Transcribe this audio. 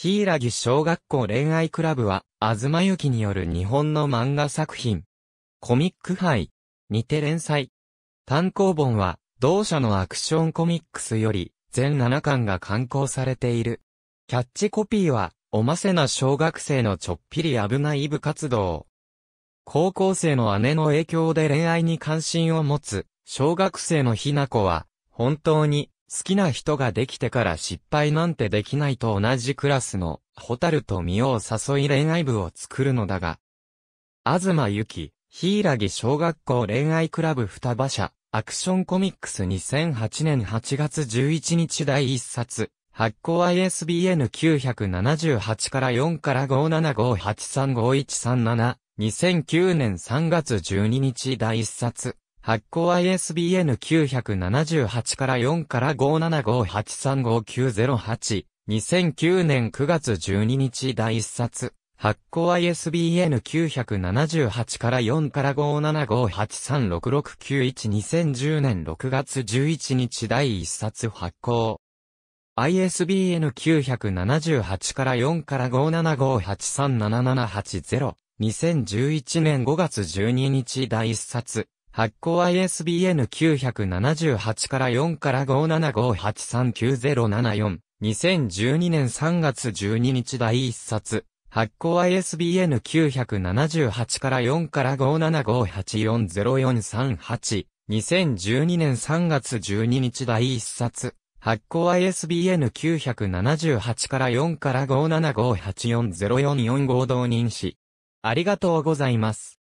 柊ギ小学校恋愛クラブは、あずまゆきによる日本の漫画作品。コミック杯にて連載。単行本は、同社のアクションコミックスより、全7巻が刊行されている。キャッチコピーは、おませな小学生のちょっぴり危ない部活動。高校生の姉の影響で恋愛に関心を持つ、小学生のひな子は、本当に好きな人ができてから失敗なんてできないと同じクラスの、ホタルと身を誘い恋愛部を作るのだが、あずまゆき、ひいらぎ小学校恋愛クラブ双葉社、アクションコミックス2008年8月11日第1冊、発行 ISBN 978から4から575835137、2009年3月12日第1冊。発行 ISBN 978から4から575835908。2009年9月12日第1冊。発行 ISBN 978から4から5758366912010年6月11日第1冊発行。ISBN 978から4から575837780。2011年5月12日第1冊。発行 ISBN 978から4から575839074。2012年3月12日第1冊。発行 ISBN 978から4から575840438。2012年3月12日第1冊。発行 ISBN 978から4から575840445同認誌。ありがとうございます。